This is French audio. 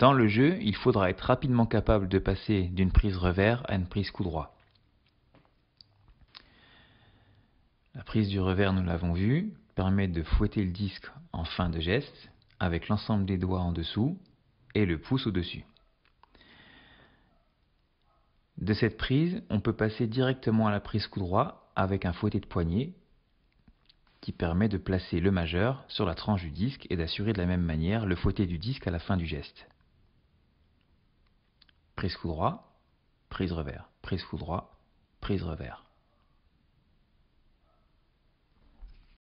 Dans le jeu, il faudra être rapidement capable de passer d'une prise revers à une prise coup droit. La prise du revers, nous l'avons vu, permet de fouetter le disque en fin de geste avec l'ensemble des doigts en dessous et le pouce au-dessus. De cette prise, on peut passer directement à la prise coup droit avec un fouetté de poignet qui permet de placer le majeur sur la tranche du disque et d'assurer de la même manière le fouetté du disque à la fin du geste prise coup droit, prise revers, prise coup droit, prise revers.